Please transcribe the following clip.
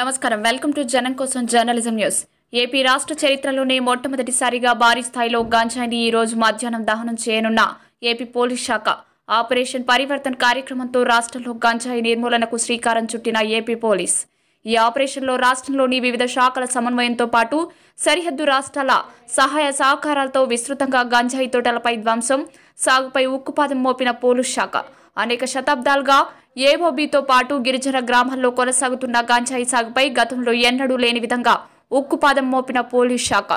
నమస్కారం welcome to జనం కోసం జర్నలిజం న్యూస్ ఏపీ రాష్ట్ర చరిత్రలోనే మొట్టమొదటిసారిగా భారీ స్థాయిలో గాంజాయిని ఈ రోజు మధ్యాహ్నం దహనం చేయనున్న ఏపీ పోలీస్ శాఖ ఆపరేషన్ పరివర్తన్ కార్యక్రమంతో రాష్ట్రంలో గంజాయి నిర్మూలనకు శ్రీకారం చుట్టిన ఏపీ పోలీస్ ఈ ఆపరేషన్లో రాష్ట్రంలోని వివిధ శాఖల సమన్వయంతో పాటు సరిహద్దు రాష్ట్రాల సహాయ సహకారాలతో విస్తృతంగా గాంజాయి తోటలపై ధ్వంసం సాగుపై ఉక్కుపాదం మోపిన పోలీస్ శాఖ అనేక శతాబ్దాలుగా ఏఓబీతో పాటు గిరిజన గ్రామాల్లో కొనసాగుతున్న గాంజాయి సాగుపై గతంలో ఎన్నడూ లేని విధంగా ఉక్కుపాదం మోపిన పోలీస్ శాఖ